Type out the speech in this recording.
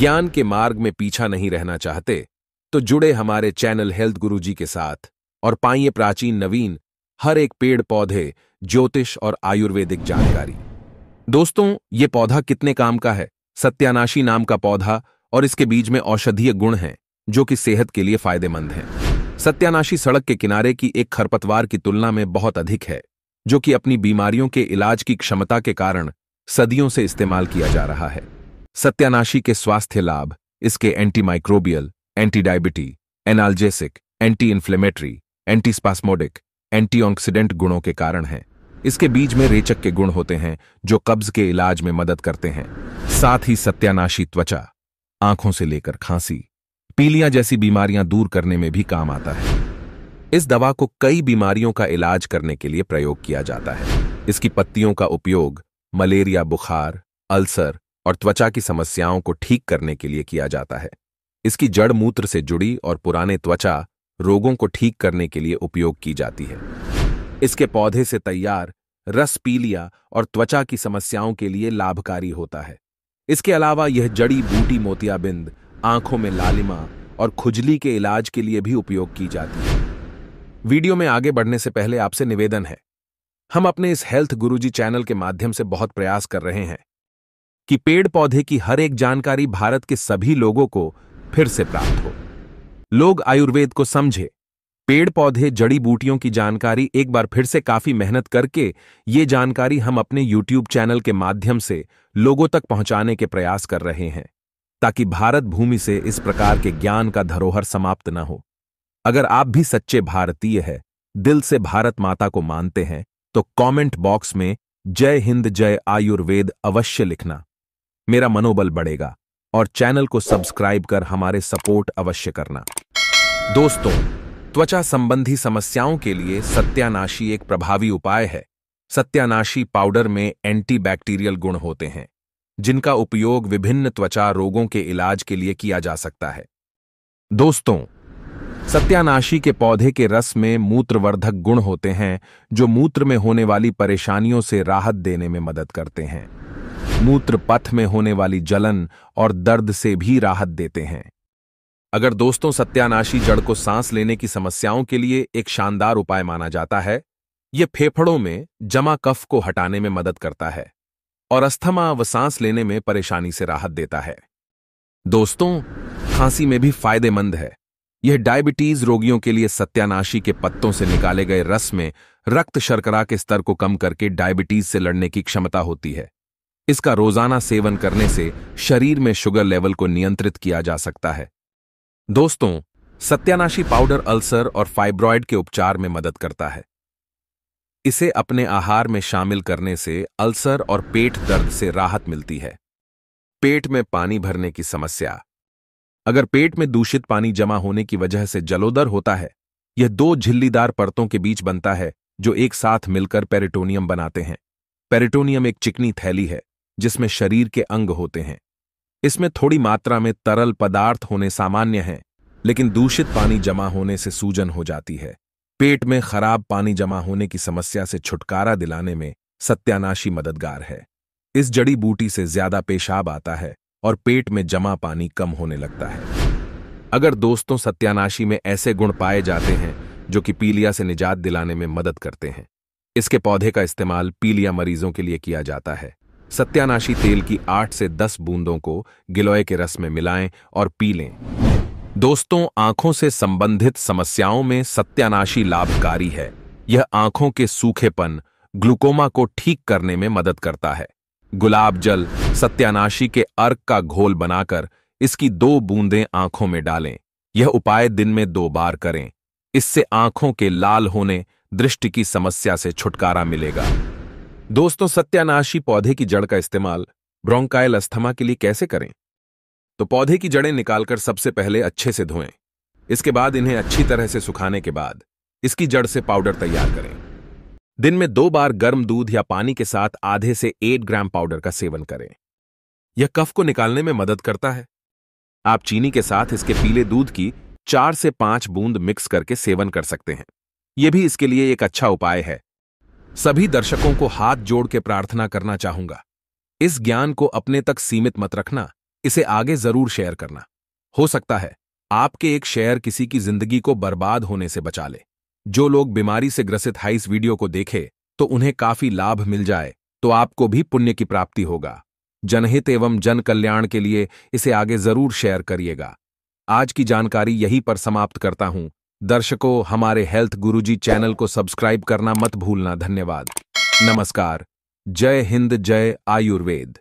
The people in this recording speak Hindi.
ज्ञान के मार्ग में पीछा नहीं रहना चाहते तो जुड़े हमारे चैनल हेल्थ गुरुजी के साथ और पाइए प्राचीन नवीन हर एक पेड़ पौधे ज्योतिष और आयुर्वेदिक जानकारी दोस्तों ये पौधा कितने काम का है सत्यानाशी नाम का पौधा और इसके बीज में औषधीय गुण हैं जो कि सेहत के लिए फायदेमंद हैं सत्यानाशी सड़क के किनारे की एक खरपतवार की तुलना में बहुत अधिक है जो कि अपनी बीमारियों के इलाज की क्षमता के कारण सदियों से इस्तेमाल किया जा रहा है सत्यानाशी के स्वास्थ्य लाभ इसके antimicrobial anti diabetic analgesic anti inflammatory antispasmodic antioxidant गुणों के कारण हैं इसके बीज में रेचक के गुण होते हैं जो कब्ज के इलाज में मदद करते हैं साथ ही सत्यानाशी त्वचा आंखों से लेकर खांसी पीलियां जैसी बीमारियां दूर करने में भी काम आता है इस दवा को कई बीमारियों का इलाज करने के लिए प्रयोग किया जाता है इसकी पत्तियों का उपयोग मलेरिया बुखार अल्सर और त्वचा की समस्याओं को ठीक करने के लिए किया जाता है इसकी जड़ मूत्र से जुड़ी और पुराने त्वचा रोगों को ठीक करने के लिए उपयोग की जाती है इसके पौधे से तैयार रस पीलिया और त्वचा की समस्याओं के लिए लाभकारी होता है इसके अलावा यह जड़ी बूटी मोतियाबिंद आंखों में लालिमा और खुजली के इलाज के लिए भी उपयोग की जाती है वीडियो में आगे बढ़ने से पहले आपसे निवेदन है हम अपने इस हेल्थ गुरुजी चैनल के माध्यम से बहुत प्रयास कर रहे हैं कि पेड़ पौधे की हर एक जानकारी भारत के सभी लोगों को फिर से प्राप्त हो लोग आयुर्वेद को समझे पेड़ पौधे जड़ी बूटियों की जानकारी एक बार फिर से काफी मेहनत करके ये जानकारी हम अपने यूट्यूब चैनल के माध्यम से लोगों तक पहुंचाने के प्रयास कर रहे हैं ताकि भारत भूमि से इस प्रकार के ज्ञान का धरोहर समाप्त न हो अगर आप भी सच्चे भारतीय है दिल से भारत माता को मानते हैं तो कमेंट बॉक्स में जय हिंद जय आयुर्वेद अवश्य लिखना मेरा मनोबल बढ़ेगा और चैनल को सब्सक्राइब कर हमारे सपोर्ट अवश्य करना दोस्तों त्वचा संबंधी समस्याओं के लिए सत्यानाशी एक प्रभावी उपाय है सत्यानाशी पाउडर में एंटीबैक्टीरियल गुण होते हैं जिनका उपयोग विभिन्न त्वचा रोगों के इलाज के लिए किया जा सकता है दोस्तों सत्यानाशी के पौधे के रस में मूत्रवर्धक गुण होते हैं जो मूत्र में होने वाली परेशानियों से राहत देने में मदद करते हैं मूत्र पथ में होने वाली जलन और दर्द से भी राहत देते हैं अगर दोस्तों सत्यानाशी जड़ को सांस लेने की समस्याओं के लिए एक शानदार उपाय माना जाता है यह फेफड़ों में जमा कफ को हटाने में मदद करता है और अस्थमा व सांस लेने में परेशानी से राहत देता है दोस्तों खांसी में भी फायदेमंद है यह डायबिटीज रोगियों के लिए सत्यानाशी के पत्तों से निकाले गए रस में रक्त शर्करा के स्तर को कम करके डायबिटीज से लड़ने की क्षमता होती है इसका रोजाना सेवन करने से शरीर में शुगर लेवल को नियंत्रित किया जा सकता है दोस्तों सत्यानाशी पाउडर अल्सर और फाइब्रॉइड के उपचार में मदद करता है इसे अपने आहार में शामिल करने से अल्सर और पेट दर्द से राहत मिलती है पेट में पानी भरने की समस्या अगर पेट में दूषित पानी जमा होने की वजह से जलोदर होता है यह दो झिल्लीदार परतों के बीच बनता है जो एक साथ मिलकर पेरिटोनियम बनाते हैं पेरिटोनियम एक चिकनी थैली है जिसमें शरीर के अंग होते हैं इसमें थोड़ी मात्रा में तरल पदार्थ होने सामान्य है लेकिन दूषित पानी जमा होने से सूजन हो जाती है पेट में खराब पानी जमा होने की समस्या से छुटकारा दिलाने में सत्यानाशी मददगार है इस जड़ी बूटी से ज्यादा पेशाब आता है और पेट में जमा पानी कम होने लगता है अगर दोस्तों सत्यानाशी में ऐसे गुण पाए जाते हैं जो कि पीलिया से निजात दिलाने में मदद करते हैं इसके पौधे का इस्तेमाल पीलिया मरीजों के लिए किया जाता है सत्यानाशी तेल की आठ से दस बूंदों को गिलोय के रस में मिलाएं और पी लें दोस्तों आंखों से संबंधित समस्याओं में सत्यानाशी लाभकारी है यह आंखों के सूखेपन ग्लूकोमा को ठीक करने में मदद करता है गुलाब जल सत्यानाशी के अर्क का घोल बनाकर इसकी दो बूंदें आंखों में डालें यह उपाय दिन में दो बार करें इससे आंखों के लाल होने दृष्टि की समस्या से छुटकारा मिलेगा दोस्तों सत्यानाशी पौधे की जड़ का इस्तेमाल ब्रोंकायल अस्थमा के लिए कैसे करें तो पौधे की जड़ें निकालकर सबसे पहले अच्छे से धोएं इसके बाद इन्हें अच्छी तरह से सुखाने के बाद इसकी जड़ से पाउडर तैयार करें दिन में दो बार गर्म दूध या पानी के साथ आधे से एक ग्राम पाउडर का सेवन करें यह कफ को निकालने में मदद करता है आप चीनी के साथ इसके पीले दूध की चार से पांच बूंद मिक्स करके सेवन कर सकते हैं यह भी इसके लिए एक अच्छा उपाय है सभी दर्शकों को हाथ जोड़ के प्रार्थना करना चाहूंगा इस ज्ञान को अपने तक सीमित मत रखना इसे आगे जरूर शेयर करना हो सकता है आपके एक शेयर किसी की जिंदगी को बर्बाद होने से बचा ले जो लोग बीमारी से ग्रसित है इस वीडियो को देखे तो उन्हें काफी लाभ मिल जाए तो आपको भी पुण्य की प्राप्ति होगा जनहित एवं जन कल्याण के लिए इसे आगे जरूर शेयर करिएगा आज की जानकारी यहीं पर समाप्त करता हूं दर्शकों हमारे हेल्थ गुरुजी चैनल को सब्सक्राइब करना मत भूलना धन्यवाद नमस्कार जय हिंद जय आयुर्वेद